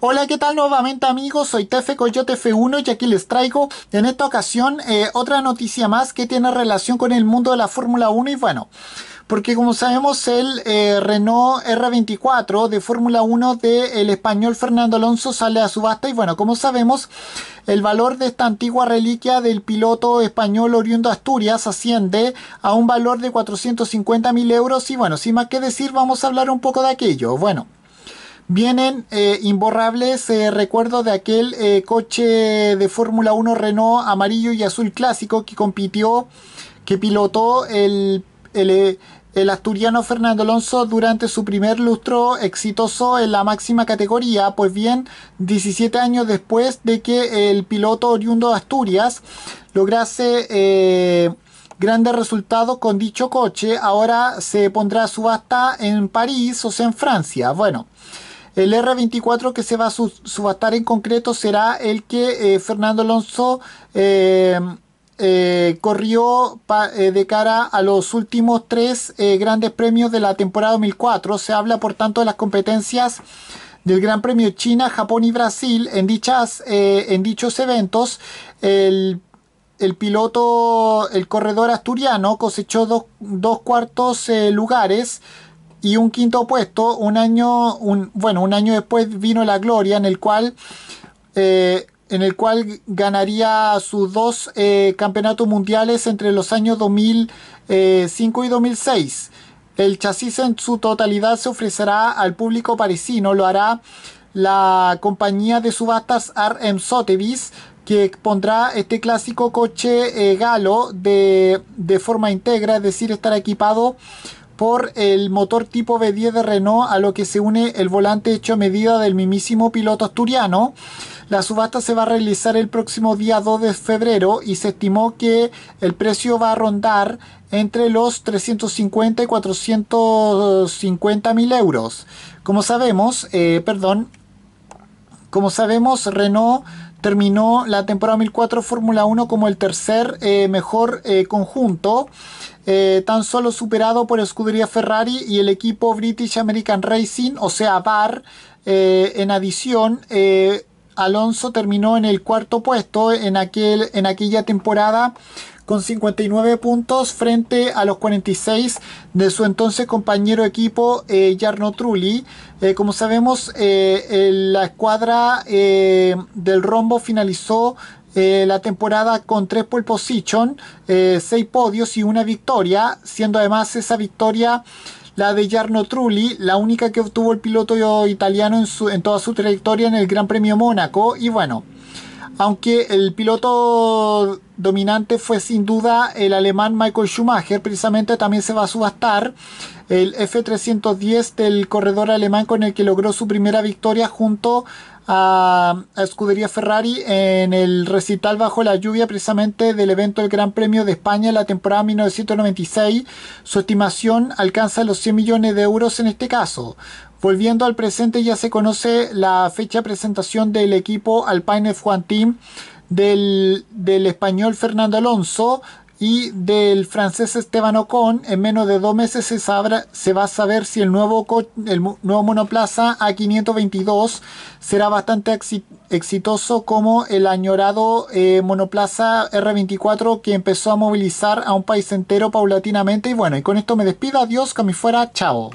Hola, ¿qué tal nuevamente amigos? Soy Tefe Coyote F1 y aquí les traigo en esta ocasión eh, otra noticia más que tiene relación con el mundo de la Fórmula 1 y bueno, porque como sabemos el eh, Renault R24 de Fórmula 1 del español Fernando Alonso sale a subasta y bueno, como sabemos el valor de esta antigua reliquia del piloto español oriundo Asturias asciende a un valor de 450 mil euros y bueno, sin más que decir vamos a hablar un poco de aquello. Bueno. Vienen eh, imborrables eh, recuerdos de aquel eh, coche de Fórmula 1 Renault amarillo y azul clásico que compitió, que pilotó el, el, el, asturiano Fernando Alonso durante su primer lustro exitoso en la máxima categoría. Pues bien, 17 años después de que el piloto oriundo de Asturias lograse grandes resultados con dicho coche, ahora se pondrá a subasta en París o sea en Francia. Bueno. El R24 que se va a subastar en concreto será el que eh, Fernando Alonso eh, eh, corrió de cara a los últimos tres grandes premios de la temporada 2004. Se habla por tanto de las competencias del Gran Premio China, Japón y Brasil. En, dichas, en dichos eventos, el piloto, el corredor asturiano, cosechó dos, cuartos lugares y un quinto puesto, un año, bueno, un año después vino La Gloria, en el cual, eh, en el cual ganaría sus dos eh, campeonatos mundiales entre los años 2005 eh, y 2006. El chasis en su totalidad se ofrecerá al público parisino, lo hará la compañía de subastas RM Sotheby's, que pondrá este clásico coche galo de, de forma íntegra, es decir, estará equipado por el motor tipo b 10 de Renault a lo que se une el volante hecho a medida del mismísimo piloto asturiano. La subasta se va a realizar el próximo día 2 de febrero y se estimó que el precio va a rondar entre los 350 y 450 mil euros. Como sabemos, eh, perdón, como sabemos, Renault terminó la temporada 2004 Fórmula 1 como el tercer eh, mejor eh, conjunto, eh, tan solo superado por escudería Ferrari y el equipo British American Racing, o sea, VAR. en adición, Alonso terminó en el cuarto puesto en, aquel, en aquella temporada con 59 puntos frente a los 46 de su entonces compañero equipo eh, Jarno Trulli. Eh, como sabemos, eh, la escuadra del Rombo finalizó la temporada con tres pole position, 6 podios y una victoria, siendo además esa victoria la de Jarno Trulli, la única que obtuvo el piloto italiano en, su, en toda su trayectoria en el Gran Premio Mónaco. Y bueno, aunque el piloto dominante fue sin duda el alemán Michael Schumacher, precisamente también se va a subastar el F310 del corredor alemán con el que logró su primera victoria junto a, Escudería Ferrari en el recital bajo la lluvia precisamente del evento del Gran Premio de España la temporada 1996. Su estimación alcanza los 100 millones de euros en este caso. Volviendo al presente ya se conoce la fecha de presentación del equipo Alpine F1 Team del, del español Fernando Alonso y del francés Esteban Ocon, en menos de dos meses se, sabrá, se va a saber si el nuevo, el nuevo monoplaza A522 será bastante exitoso como el añorado eh, monoplaza R24 que empezó a movilizar a un país entero paulatinamente. Y bueno, y con esto me despido, adiós, que me fuera, chao.